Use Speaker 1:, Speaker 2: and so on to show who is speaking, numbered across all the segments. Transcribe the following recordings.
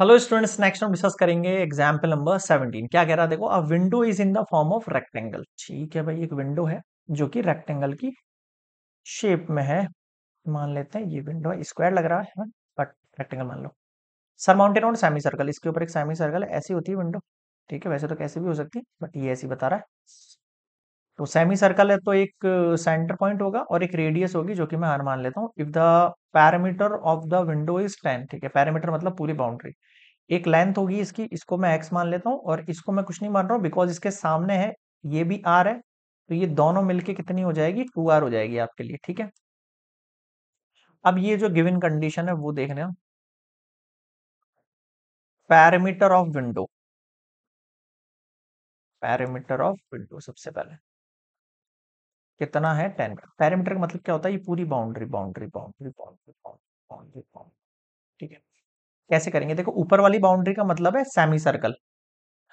Speaker 1: hello students next हम discuss करेंगे example number 17 क्या कह रहा है देखो a window is in the form of rectangle ठीक है भाई एक विंडो है जो कि रेक्टेंगल की शेप में है मान लेते हैं ये विंडो है स्क्वायर लग रहा है बट रेक्टेंगल मान लो sir mounted on semi circle इसके ऊपर एक सेमी सर्कल ऐसी होती है विंडो ठीक है वैसे तो कैसे भी हो सकती है बट ये ऐसी बता रहा है तो सेमी सर्कल है तो एक सेंटर पॉइंट होगा और एक रेडियस होगी जो कि मैं हर मान लेता हूँ if the parameter of the window is ten ठीक है पैरामीटर मतलब पूरी बाउंड्री एक लेंथ होगी इसकी इसको मैं एक्स मान लेता हूँ और इसको मैं कुछ नहीं मान रहा हूँ बिकॉज इसके सामने है ये भी आर है तो ये दोनों मिलके कितनी हो जाएगी टू आर हो जाएगी आपके लिए ठीक है अब ये जो गिवन कंडीशन है वो देख रहे हैं
Speaker 2: parameter of window
Speaker 1: parameter of window सबसे पहले कितना है टेन पैरामीटर का मतलब क्या होता है ये पूरी boundary boundary boundary boundary boundary boundary ठीक है कैसे करेंगे देखो ऊपर वाली बाउंड्री का मतलब है सेमी सर्कल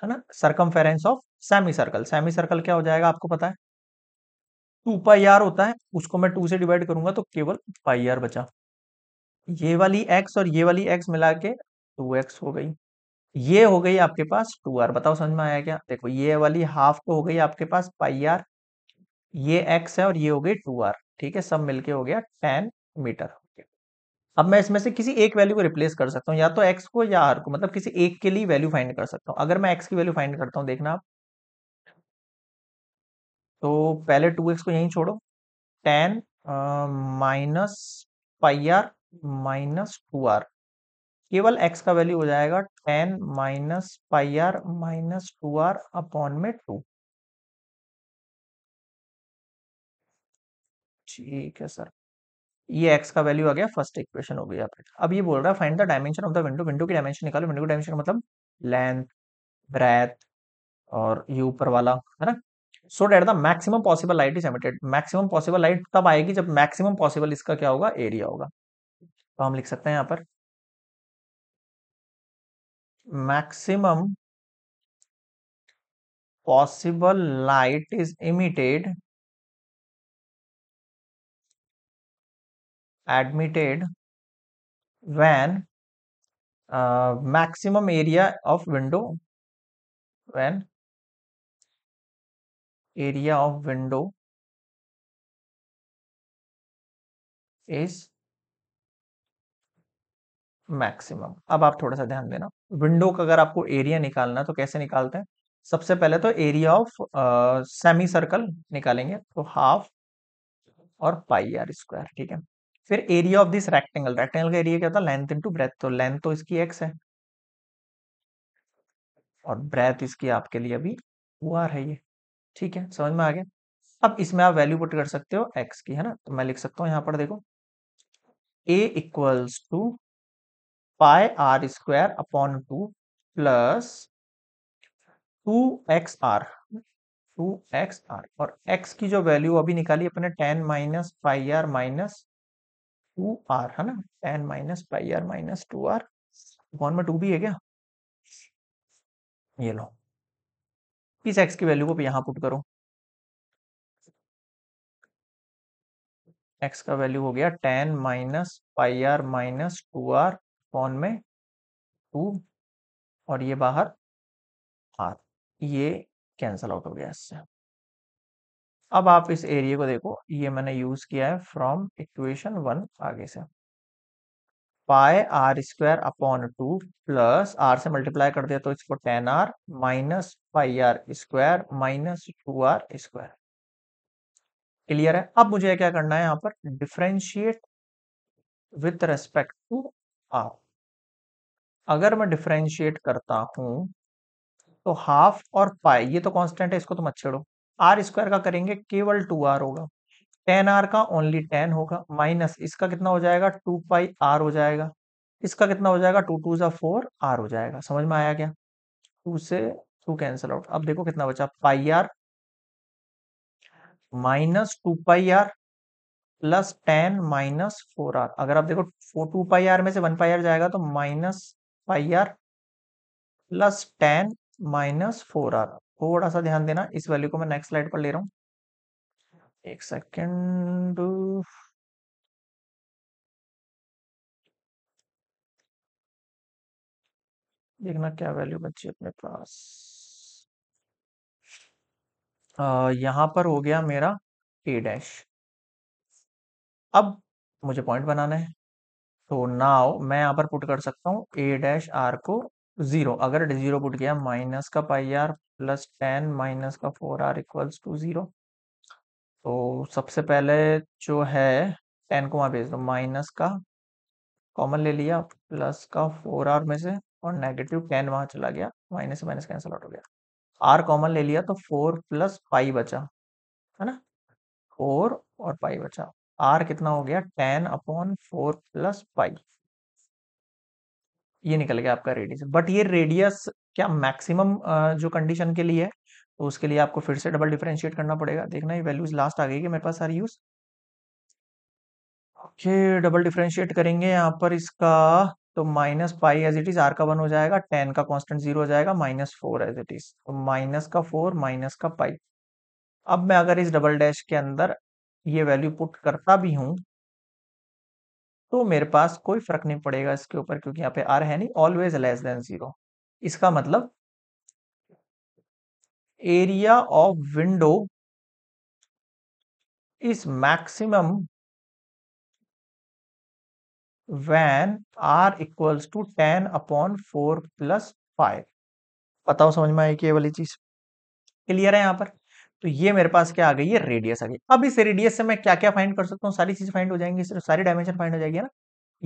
Speaker 1: है ना circum of semi circle semi circle क्या हो जाएगा आपको पता है टू पाई आर होता है उसको मैं टू से डिवाइड करूंगा तो केवल पाई आर बचा ये वाली एक्स और ये वाली एक्स मिला के टू एक्स हो गई ये हो गई आपके पास टू आर बताओ समझ में आया क्या देखो ये वाली हाफ तो हो गई आपके पास पाई आर ये x है और ये हो गई 2r ठीक है सब मिलके हो गया 10 मीटर अब मैं इसमें से किसी एक वैल्यू को रिप्लेस कर सकता हूँ या तो x को या r को मतलब किसी एक के लिए वैल्यू फाइंड कर सकता हूँ अगर मैं x की वैल्यू फाइंड करता हूँ देखना आप तो पहले 2x को यहीं छोड़ो ten minus pi r minus two r केवल x का वैल्यू हो जाएगा ten minus pi r minus two r upon में टू ठीक है सर ये एक्स का वैल्यू आ गया फर्स्ट इक्वेशन हो गया अब ये बोल रहा है find the dimension of the window window की डायमेंशन निकालो विंडो की डायमेंशन मतलब लेंथ ब्रेथ और ये ऊपर वाला है ना so that the maximum possible light is emitted maximum possible light तब आएगी जब मैक्सिमम पॉसिबल इसका क्या होगा एरिया होगा तो हम लिख सकते हैं यहाँ पर
Speaker 2: maximum possible light is emitted admitted when uh, maximum area of window when area of window
Speaker 1: is maximum अब आप थोड़ा सा ध्यान देना विंडो का अगर आपको एरिया निकालना तो कैसे निकालते हैं सबसे पहले तो एरिया ऑफ सेमी सर्कल निकालेंगे तो हाफ और पाई आर स्क्वायर ठीक है फिर area of this rectangle rectangle का एरिया क्या होता है लेंथ इनटू ब्रेथ तो लेंथ तो इसकी एक्स है और ब्रेथ इसकी आपके लिए अभी वो आर है ये ठीक है समझ में आ गया अब इसमें आप वैल्यू पुट कर सकते हो एक्स की है ना तो मैं लिख सकता हूँ यहाँ पर देखो A equals to pi r square upon two plus two x r two x r और एक्स की जो वैल्यू अभी निकाली अपने ten minus pi r minus two r है ना ten minus pi r minus two r one में two भी है क्या ये लो इस एक्स की वैल्यू को यहां पुट करो एक्स का वैल्यू हो गया ten minus pi r minus two r कौन में टू और ये बाहर आर ये कैंसल आउट हो गया इससे अब आप इस एरिया को देखो ये मैंने यूज किया है फ्रॉम इक्वेशन वन आगे से pi r square upon two plus r से मल्टीप्लाई कर दिया तो इसको ten r minus pi r square minus two r square clear है अब मुझे क्या करना है यहां पर differentiate with respect to r अगर मैं डिफ्रेंशिएट करता हूं तो हाफ और पाई ये तो कांस्टेंट है इसको तुम तो अच्छेड़ो आर स्क्वायर का करेंगे केवल टू आर होगा टेन आर का ओनली टेन होगा माइनस इसका कितना हो जाएगा टू पाई आर हो जाएगा इसका कितना हो जाएगा टू टू जो फोर आर हो जाएगा समझ में आया क्या टू से टू कैंसल आउट अब देखो कितना बचा pi r minus two pi r plus ten minus four r अगर आप देखो फोर टू पाई आर में से वन पाई आर जाएगा तो minus pi r plus ten minus four r थोड़ा सा ध्यान देना इस वैल्यू को मैं नेक्स्ट स्लाइड पर ले रहा हूँ एक
Speaker 2: सेकेंड
Speaker 1: देखना क्या वैल्यू बची अपने पास आ, यहां पर हो गया मेरा ए डैश अब मुझे पॉइंट बनाना है तो नाव मैं यहां पर पुट कर सकता हूं ए डैश आर को जीरो अगर जीरो पुट गया माइनस का pi r plus ten minus का four r equals to zero तो सबसे पहले जो है टेन को वहां भेज दो माइनस का कॉमन ले लिया प्लस का फोर आर में से और नेगेटिव टेन वहां चला गया माइनस माइनस कैंसिल आउट हो गया आर कॉमन ले लिया तो फोर प्लस पाई बचा है ना फोर और पाई बचा आर कितना हो गया ten upon four plus pi ये निकल गया आपका रेडियस बट ये रेडियस क्या मैक्सिमम जो कंडीशन के लिए है तो उसके लिए आपको फिर से डबल डिफ्रेंशिएट करना पड़ेगा देखना ये वैल्यूज लास्ट आ गई कि मेरे पास सारी यूज ओके डबल डिफ्रेंशिएट करेंगे यहाँ पर इसका तो minus pi as it is r का वन हो जाएगा टेन का कांस्टेंट जीरो हो जाएगा minus four as it is तो माइनस का फोर माइनस का पाई अब मैं अगर इस डबल डैश के अंदर ये वैल्यू पुट करता भी हूं तो मेरे पास कोई फर्क नहीं पड़ेगा इसके ऊपर क्योंकि यहाँ पे आर है नहीं ऑलवेज लेस देन जीरो इसका मतलब
Speaker 2: area of window is maximum when r equals to ten
Speaker 1: upon four plus five बताओ समझ में आई कि ये वाली चीज क्लियर है यहां पर तो ये मेरे पास क्या आ गई है रेडियस आ गई अब इस रेडियस से मैं क्या क्या फाइंड कर सकता हूँ सारी चीज फाइंड हो जाएंगी सारी डायमेंशन फाइंड हो जाएगी ना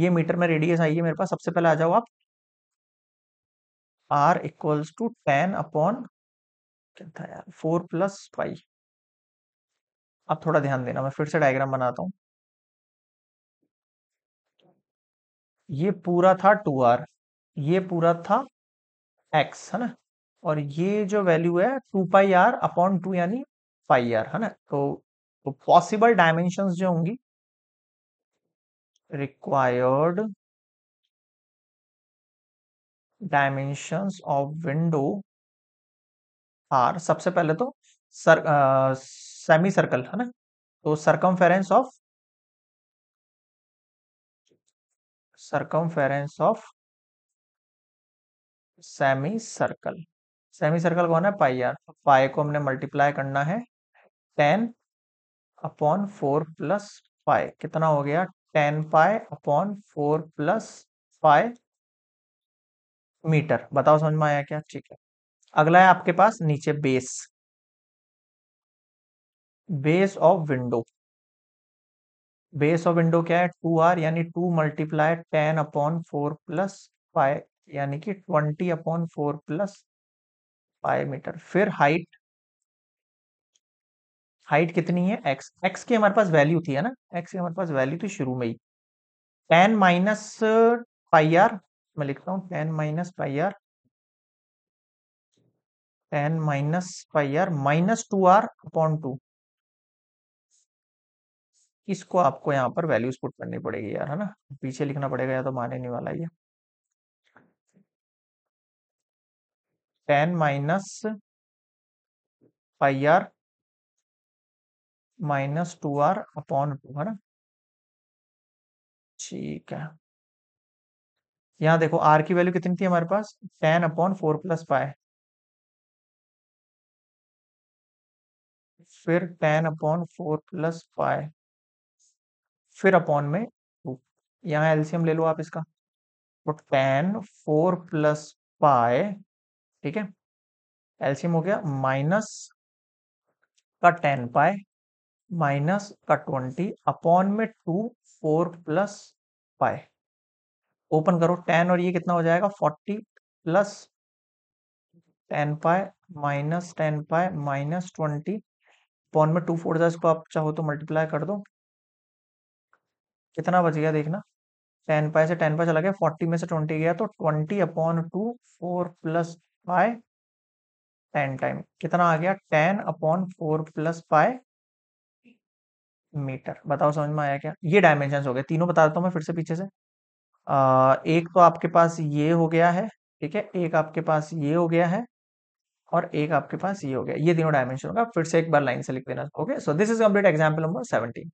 Speaker 1: ये मीटर में रेडियस आई है मेरे पास सबसे पहले आ जाओ आप r equals to ten upon क्या था
Speaker 2: यार फोर प्लस फाइव आप थोड़ा ध्यान देना मैं फिर से डायग्राम बनाता हूं ये पूरा था टू आर
Speaker 1: ये पूरा था एक्स है ना और ये जो वैल्यू है two pi r upon two यानी पाई आर है ना तो तो पॉसिबल डायमेंशंस जो होंगी
Speaker 2: required
Speaker 1: dimensions of window r सबसे पहले तो सर सेमी सर्कल है ना तो circumference of
Speaker 2: circumference of
Speaker 1: semi circle semi circle कौन है पाई आर पाई को हमने मल्टीप्लाई करना है ten upon four plus five कितना हो गया ten pi upon four plus five metre बताओ समझ में आया क्या ठीक है अगला है आपके पास नीचे base
Speaker 2: base of window
Speaker 1: base of window क्या है टू आर यानी two multiply ten upon four plus five यानी कि twenty upon four plus five metre फिर हाइट हाइट कितनी है एक्स एक्स की हमारे पास वैल्यू थी है ना एक्स की हमारे पास वैल्यू थी शुरू में ही टेन माइनस फाइव आर मैं लिखता हूँ ten minus pi r ten minus pi r minus two r upon two इसको आपको यहाँ पर वैल्यूज पुट करनी पड़ेगी यार है ना पीछे लिखना पड़ेगा या तो माने नहीं वाला ये ten minus
Speaker 2: pi r minus two r upon two है ना ठीक है यहाँ देखो आर की वैल्यू कितनी थी हमारे पास ten upon four plus pi फिर ten upon four plus pi
Speaker 1: फिर अपॉन में टू यहां एल्सियम ले लो आप इसका तो टेन फोर प्लस पाए ठीक है एलसीएम हो गया माइनस का टेन पाए माइनस का ट्वेंटी अपॉन में two four plus pi open करो टेन और ये कितना हो जाएगा forty plus ten pi minus ten pi minus twenty upon में टू फोर जाए इसको आप चाहो तो मल्टीप्लाई कर दो कितना बच गया देखना टेन पाए से टेन पाए चला गया फोर्टी में से ट्वेंटी गया तो twenty upon two four plus pi ten time कितना आ गया ten upon four plus pi metre बताओ समझ में आया क्या ये डायमेंशन हो गए तीनों बता देता हूँ मैं फिर से पीछे से एक तो आपके पास ये हो गया है ठीक है एक आपके पास ये हो गया है और एक आपके पास ये हो गया ये तीनों डायमेंशन होगा फिर से एक बार लाइन से लिख देना okay so this is complete example number seventeen